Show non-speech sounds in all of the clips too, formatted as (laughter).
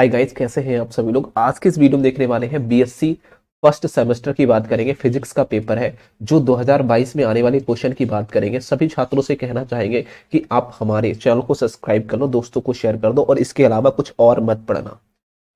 hi guys कैसे हैं आप सभी लोग आज के इस वीडियो में देखने वाले हैं बीएससी फर्स्ट सेमेस्टर की बात करेंगे फिजिक्स का पेपर है जो 2022 में आने वाले क्वेश्चन की बात करेंगे सभी छात्रों से कहना चाहेंगे कि आप हमारे चैनल को सब्सक्राइब कर लो दोस्तों को शेयर कर दो और इसके अलावा कुछ और मत पढ़ना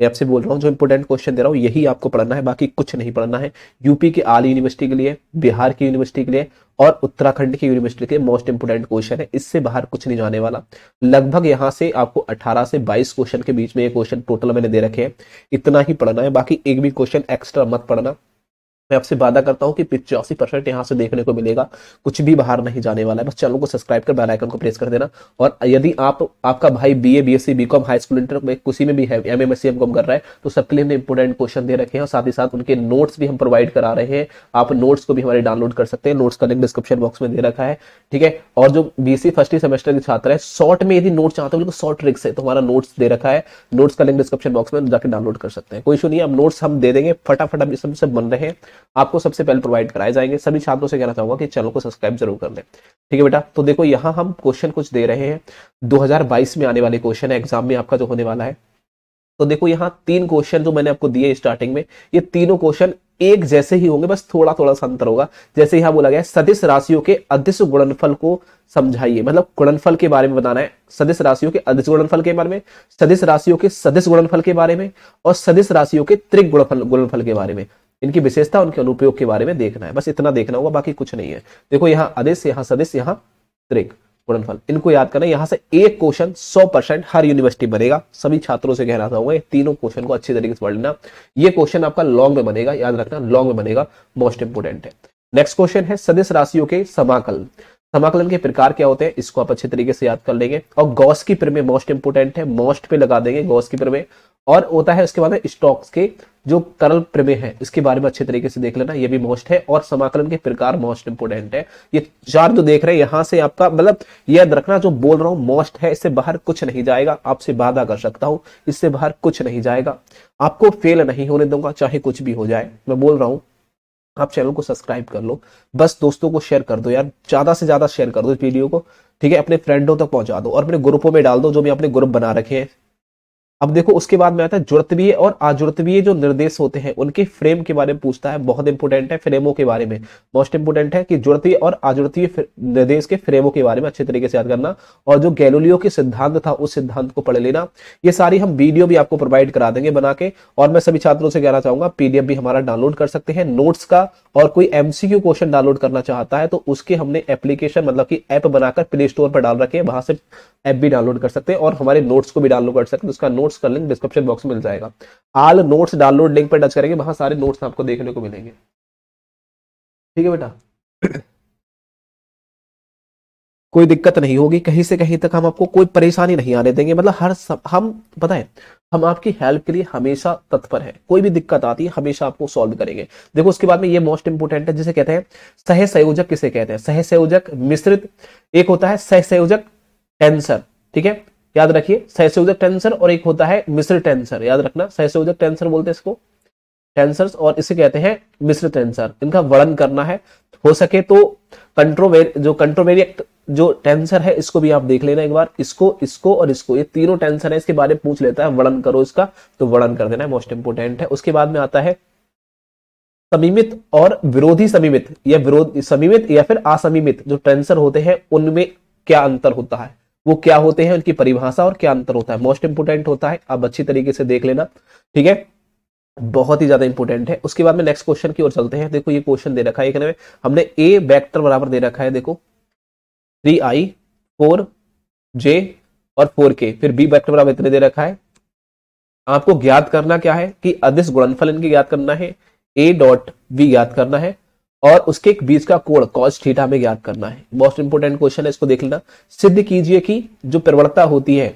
मैं आपसे बोल रहा हूँ जो इंपोर्टेंट क्वेश्चन दे रहा हूँ यही आपको पढ़ना है बाकी कुछ नहीं पढ़ना है यूपी के आल यूनिवर्सिटी के लिए बिहार की यूनिवर्सिटी के लिए और उत्तराखंड की यूनिवर्सिटी के मोस्ट इंपोर्टेंट क्वेश्चन है इससे बाहर कुछ नहीं जाने वाला लगभग यहाँ से आपको 18 से 22 क्वेश्चन के बीच में ये क्वेश्चन टोटल मैंने दे रखे हैं इतना ही पढ़ना है बाकी एक भी क्वेश्चन एक्स्ट्रा मत पढ़ना मैं आपसे वादा करता हूँ कि पिचासी परसेंट यहाँ से देखने को मिलेगा कुछ भी बाहर नहीं जाने वाला है बस चैनल को सब्सक्राइब कर बेल आइकन को प्रेस कर देना और यदि आप आपका भाई BA BSc BCom high school inter में किसी में भी है एम एमएससी कॉम कर रहा है तो सबके लिए हमने इंपोर्टेंट क्वेश्चन दे रखे हैं और साथ ही साथ उनके नोट्स भी हम प्रोवाइड करा रहे हैं आप नोट्स को भी हमारे डाउनलोड कर सकते हैं नोट्स का लिंक डिस्क्रिप्शन बॉक्स में दे रखा है ठीक है और जो बीएससी फर्स्ट सेमेस्टर के छात्र है शॉर्ट में यदि नोट चाहते हो तो शॉर्ट ट्रिक्स है तो हमारा नोट्स दे रखा है नोट्स का लिंक डिस्क्रिप्शन बॉक्स में जाकर डाउनलोड कर सकते हैं कोई इशू नहीं है नोट्स हम दे देंगे फटाफट अभी सब बन रहे हैं आपको सबसे पहले प्रोवाइड कराए जाएंगे सभी छात्रों से कहना चाहूंगा कि चैनल को सब्सक्राइब जरूर कर लें ठीक है बेटा तो देखो यहाँ हम क्वेश्चन कुछ दे रहे हैं दो में आने वाले क्वेश्चन है एग्जाम में आपका जो होने वाला है तो देखो यहाँ तीन क्वेश्चन जो मैंने आपको दिए स्टार्टिंग में ये तीनों क्वेश्चन एक जैसे ही होंगे बस थोड़ा थोड़ा सा अंतर होगा जैसे यहां बोला गया सदिश राशियों के अध्यक्ष गुणनफल को समझाइए मतलब गुणनफल के बारे में बताना है सदिश राशियों के अध्यक्ष गुणनफल के बारे में सदिश राशियों के सदिश गुणनफल के बारे में और सदिश राशियों के त्रिक गुणनफल गुणनफल के बारे में इनकी विशेषता उनके अनुपयोग के बारे में देखना है बस इतना देखना होगा बाकी कुछ नहीं है देखो यहाँ आदेश यहाँ सदस्य यहाँ त्रिक गुणनफल इनको याद करना यहाँ से एक क्वेश्चन सौ परसेंट हर यूनिवर्सिटी बनेगा सभी छात्रों से कहना चाहूंगा तीनों क्वेश्चन को अच्छे तरीके से पढ़ लेना ये क्वेश्चन आपका लॉन्ग में बनेगा याद रखना लॉन्ग में बनेगा मोस्ट इंपोर्टेंट है नेक्स्ट क्वेश्चन है सदस्य राशियों के समाकलन समाकलन के प्रकार क्या होते हैं इसको आप अच्छे तरीके से याद कर लेंगे और गौस की प्रमेय मोस्ट इंपोर्टेंट है मोस्ट पे लगा देंगे गौस की प्रमेय और होता है उसके बाद में स्टॉक्स के जो तरल प्रमेय है इसके बारे में अच्छे तरीके से देख लेना ये भी मोस्ट है और समाकलन के प्रकार मोस्ट इंपोर्टेंट है ये चार जो तो देख रहे हैं यहां से आपका मतलब याद रखना जो बोल रहा हूं मोस्ट है इससे बाहर कुछ नहीं जाएगा आपसे वादा कर सकता हूं इससे बाहर कुछ नहीं जाएगा आपको फेल नहीं होने दूंगा चाहे कुछ भी हो जाए मैं बोल रहा हूं आप चैनल को सब्सक्राइब कर लो बस दोस्तों को शेयर कर दो यार ज्यादा से ज्यादा शेयर कर दो इस वीडियो को ठीक है अपने फ्रेंडों तक पहुंचा दो और अपने ग्रुपों में डाल दो जो भी अपने ग्रुप बना रखे हैं अब देखो उसके बाद में आता है जुड़तवीय और अजुड़तवीय जो निर्देश होते हैं उनके फ्रेम के बारे में पूछता है बहुत इंपॉर्टेंट है फ्रेमों के बारे में मोस्ट इंपोर्टेंट है कि जुड़तीय और अजुड़तीय निर्देश के फ्रेमों के बारे में अच्छे तरीके से याद करना और जो गैलोलियो के सिद्धांत था उस सिद्धांत को पढ़ लेना ये सारी हम वीडियो भी आपको प्रोवाइड करा देंगे बना के और मैं सभी छात्रों से कहना चाहूंगा पीडीएफ भी हमारा डाउनलोड कर सकते हैं नोट्स का और कोई एमसीक्यू क्वेश्चन डाउनलोड करना चाहता है तो उसके हमने एप्लीकेशन मतलब की ऐप बनाकर प्ले स्टोर पर डाल रखे हैं वहां से ऐप भी डाउनलोड कर सकते हैं और हमारे नोट्स को भी डाउनलोड कर सकते हैं उसका नोट नोट्स का लिंक डिस्क्रिप्शन बॉक्स में मिल जाएगा आल नोट्स डाउनलोड लिंक पर टच करेंगे वहां सारे नोट्स आपको देखने को मिलेंगे ठीक है बेटा कोई दिक्कत नहीं होगी कहीं से कहीं तक हम आपको कोई परेशानी नहीं आने देंगे मतलब हर सब हम पता हम आपकी हेल्प के लिए हमेशा तत्पर है कोई भी दिक्कत आती है हमेशा आपको सॉल्व करेंगे देखो उसके बाद में ये मोस्ट इंपोर्टेंट है जिसे कहते हैं सह संयोजक किसे कहते हैं सह संयोजक मिश्रित एक होता है सह संयोजक टेंसर ठीक है याद रखिए सहसोजक टेंसर और एक होता है मिश्र टेंसर याद रखना सहसोजक टेंसर बोलते हैं इसको टेंसर और इसे कहते हैं मिश्र टेंसर इनका वर्णन करना है हो सके तो कंट्रोवेर जो कंट्रोवेरियक्ट जो टेंसर है इसको भी आप देख लेना एक बार इसको इसको और इसको ये तीनों टेंसर है इसके बारे में पूछ लेता है वर्णन करो इसका तो वर्णन कर देना है मोस्ट इंपोर्टेंट है उसके बाद में आता है समीमित और विरोधी समीमित या विरोध समीमित या फिर असमीमित जो टेंसर होते हैं उनमें क्या अंतर होता है वो क्या होते हैं उनकी परिभाषा और क्या अंतर होता है मोस्ट इंपोर्टेंट होता है आप अच्छी तरीके से देख लेना ठीक है बहुत ही ज्यादा इंपोर्टेंट है उसके बाद में नेक्स्ट क्वेश्चन की ओर चलते हैं देखो ये क्वेश्चन दे रखा है एक हमने ए वेक्टर बराबर दे रखा है देखो थ्री आई फोर जे और फोर के फिर बी वेक्टर बराबर इतने दे रखा है आपको ज्ञात करना क्या है कि अदिश गुणनफल इनकी ज्ञात करना है ए डॉट बी ज्ञात करना है और उसके एक बीच का कोण कॉस्ट थीटा में ज्ञात करना है मोस्ट इंपोर्टेंट क्वेश्चन है इसको देख लेना सिद्ध कीजिए कि जो प्रवणता होती है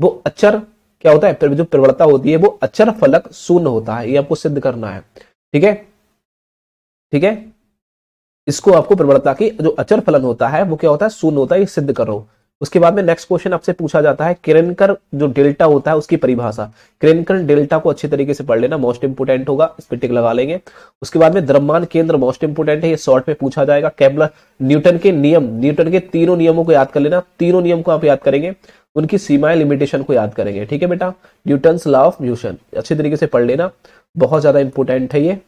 वो अचर क्या होता है जो प्रवणता होती है वो अचर फलक शून्य होता है ये आपको सिद्ध करना है ठीक है ठीक है इसको आपको प्रवणता की जो अचर फलन होता है वो क्या होता है शून्य होता है ये सिद्ध करो उसके बाद में नेक्स्ट क्वेश्चन आपसे पूछा जाता है किरणकर जो डेल्टा होता है उसकी परिभाषा किरणकर डेल्टा को अच्छे तरीके से पढ़ लेना मोस्ट इंपोर्टेंट होगा इस पर टिक लगा लेंगे उसके बाद में द्रव्यमान केंद्र मोस्ट इंपोर्टेंट है ये शॉर्ट में पूछा जाएगा केबलर न्यूटन के नियम न्यूटन के तीनों नियमों को याद कर लेना तीनों नियम को आप याद करेंगे उनकी सीमाएं लिमिटेशन को याद करेंगे ठीक है बेटा न्यूटन लॉ ऑफ म्यूशन अच्छे तरीके से पढ़ लेना बहुत ज्यादा इंपोर्टेंट है ये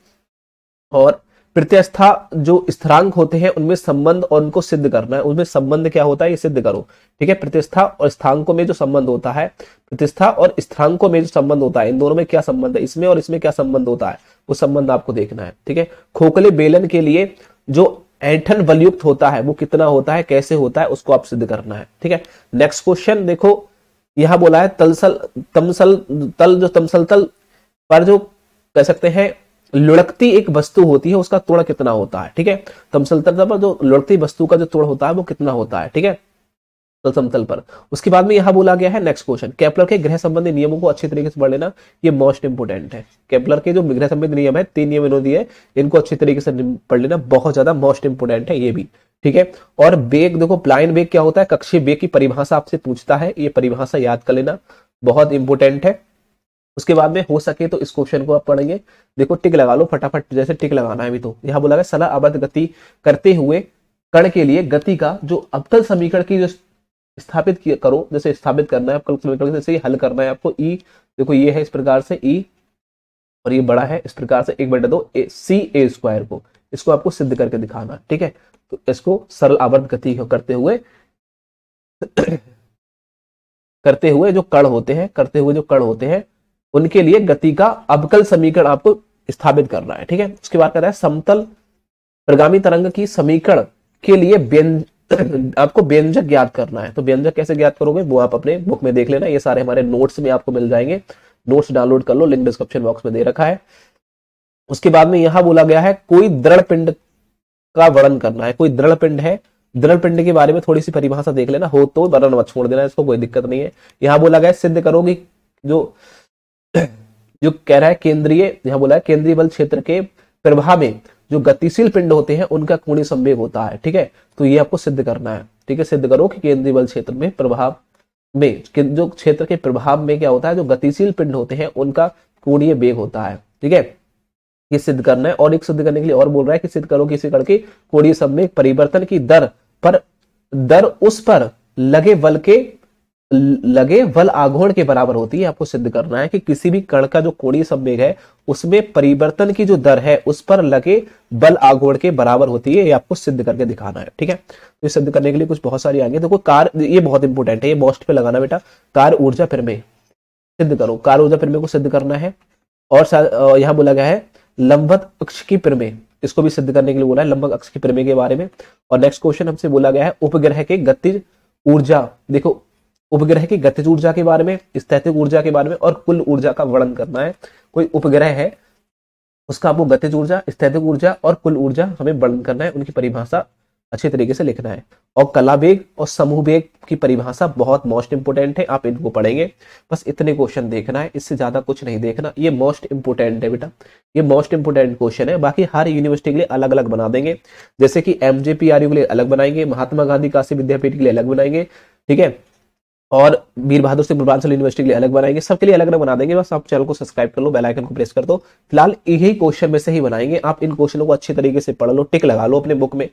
और प्रत्यस्था जो स्थिरांक होते हैं उनमें संबंध और उनको सिद्ध करना है उनमें संबंध क्या होता है ये सिद्ध करो ठीक है प्रतिष्ठा और स्थानकों में जो संबंध होता है प्रतिष्ठा और स्थांकों में जो संबंध होता है इन दोनों में क्या संबंध है इसमें और इसमें क्या संबंध होता है वो संबंध आपको देखना है ठीक है खोखले बेलन के लिए जो ऐठन वलयुक्त होता है वो कितना होता है कैसे होता है उसको आप सिद्ध करना है ठीक है नेक्स्ट क्वेश्चन देखो यहां बोला है तलसल तमसल तल जो तमसल तल पर जो कह सकते हैं लुढ़कती एक वस्तु होती है उसका तोड़ कितना होता है ठीक है तमसलतल पर जो लुढ़कती वस्तु का जो तोड़ होता है वो कितना होता है ठीक है समतल पर उसके बाद में यहां बोला गया है नेक्स्ट क्वेश्चन केपलर के ग्रह संबंधी नियमों को अच्छे तरीके से पढ़ लेना ये मोस्ट इंपोर्टेंट है केपलर के जो ग्रह संबंधी नियम है तीन नियम इन्होंने दिए इनको अच्छे तरीके से पढ़ लेना बहुत ज्यादा मोस्ट इंपोर्टेंट है ये भी ठीक है और बेग देखो प्लाइन बेग क्या होता है कक्षीय बेग की परिभाषा आपसे पूछता है ये परिभाषा याद कर लेना बहुत इंपोर्टेंट है उसके बाद में हो सके तो इस क्वेश्चन को आप पढ़ेंगे देखो टिक लगा लो फटाफट जैसे टिक लगाना है अभी तो यहाँ बोला गया सला अबद्ध गति करते हुए कण के लिए गति का जो अवतल समीकरण की जो स्थापित करो जैसे स्थापित करना है आपको जैसे हल करना है आपको ई देखो ये है इस प्रकार से ई और ये बड़ा है इस प्रकार से एक बटे दो ए, सी ए स्क्वायर को इसको आपको सिद्ध करके दिखाना ठीक है तो इसको सरल आवर्त गति करते हुए (clears throat) करते हुए जो कण होते हैं करते हुए जो कण होते हैं उनके लिए गति का अबकल समीकरण आपको स्थापित करना है ठीक है उसके बाद कहता है समतल प्रगामी तरंग की समीकरण के लिए (clears throat) आपको व्यंजक ज्ञात करना है तो व्यंजक कैसे ज्ञात करोगे वो आप अपने बुक में देख लेना ये सारे हमारे नोट्स में आपको मिल जाएंगे नोट्स डाउनलोड कर लो लिंक डिस्क्रिप्शन बॉक्स में दे रखा है उसके बाद में यहां बोला गया है कोई दृढ़ पिंड का वर्णन करना है कोई दृढ़ पिंड है दृढ़ पिंड के बारे में थोड़ी सी परिभाषा देख लेना हो तो वर्णन मत छोड़ देना इसको कोई दिक्कत नहीं है यहां बोला गया सिद्ध करोगे जो जो कह रहा है केंद्रीय यहां बोला है केंद्रीय बल क्षेत्र के प्रभाव में जो गतिशील पिंड होते हैं उनका कोणीय संवेग होता है ठीक है तो ये आपको सिद्ध करना है ठीक है सिद्ध करो कि केंद्रीय बल क्षेत्र में प्रभाव में जो क्षेत्र के प्रभाव में क्या होता है जो गतिशील पिंड होते हैं उनका कोणीय वेग होता है ठीक है ये सिद्ध करना है और एक सिद्ध करने के लिए और बोल रहा है कि सिद्ध करो कि इसे करके कोणीय संवेग परिवर्तन की दर पर दर उस पर लगे बल के लगे वल आघोण के बराबर होती है आपको सिद्ध करना है कि किसी भी कण का जो कोणीय संवेग है उसमें परिवर्तन की जो दर है उस पर लगे बल आघोण के बराबर होती है ये आपको सिद्ध करके दिखाना है ठीक है तो सिद्ध करने के लिए कुछ बहुत सारी आगे देखो कार ये बहुत इंपॉर्टेंट है ये मोस्ट पे लगाना बेटा कार ऊर्जा प्रमे सिद्ध करो कार ऊर्जा प्रमेय को सिद्ध करना है और यहां बोला गया है लंबत अक्ष की प्रमेय इसको भी सिद्ध करने के लिए बोला है लंबक अक्ष की प्रमेय के बारे में और नेक्स्ट क्वेश्चन हमसे बोला गया है उपग्रह के गतिज ऊर्जा देखो उपग्रह की गतिज ऊर्जा के बारे में स्थैतिक ऊर्जा के बारे में और कुल ऊर्जा का वर्णन करना है कोई उपग्रह है उसका आपको गतिज ऊर्जा स्थैतिक ऊर्जा और कुल ऊर्जा हमें वर्णन करना है उनकी परिभाषा अच्छे तरीके से लिखना है और कला वेग और समूह वेग की परिभाषा बहुत मोस्ट इंपोर्टेंट है आप इनको पढ़ेंगे बस इतने क्वेश्चन देखना है इससे ज्यादा कुछ नहीं देखना ये मोस्ट इंपोर्टेंट है बेटा ये मोस्ट इंपोर्टेंट क्वेश्चन है बाकी हर यूनिवर्सिटी के लिए अलग अलग बना देंगे जैसे कि एम के लिए अलग बनाएंगे महात्मा गांधी काशी विद्यापीठ के लिए अलग बनाएंगे ठीक है और वीर बहादुर सिंह पूर्वांचल यूनिवर्सिटी के लिए अलग बनाएंगे सबके लिए अलग अलग बना देंगे बस आप चैनल को सब्सक्राइब कर लो बेल आइकन को प्रेस कर दो फिलहाल यही क्वेश्चन में से ही बनाएंगे आप इन क्वेश्चनों को अच्छी तरीके से पढ़ लो टिक लगा लो अपने बुक में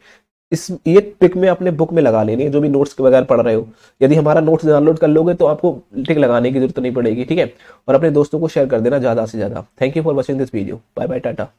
इस ये टिक में अपने बुक में लगा लेनी है जो भी नोट्स के बगैर पढ़ रहे हो यदि हमारा नोट्स डाउनलोड कर लोगे तो आपको टिक लगाने की जरूरत नहीं पड़ेगी ठीक है और अपने दोस्तों को शेयर कर देना ज्यादा से ज्यादा thank you for watching this video bye bye Tata